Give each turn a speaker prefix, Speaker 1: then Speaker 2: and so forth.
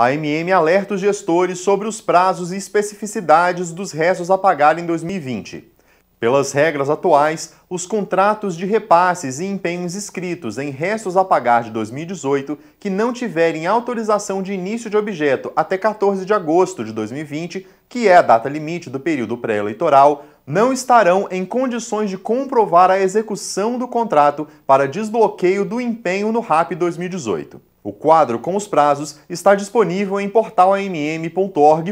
Speaker 1: A MM alerta os gestores sobre os prazos e especificidades dos restos a pagar em 2020. Pelas regras atuais, os contratos de repasses e empenhos escritos em restos a pagar de 2018 que não tiverem autorização de início de objeto até 14 de agosto de 2020, que é a data limite do período pré-eleitoral, não estarão em condições de comprovar a execução do contrato para desbloqueio do empenho no RAP 2018. O quadro com os prazos está disponível em portalamm.org.br.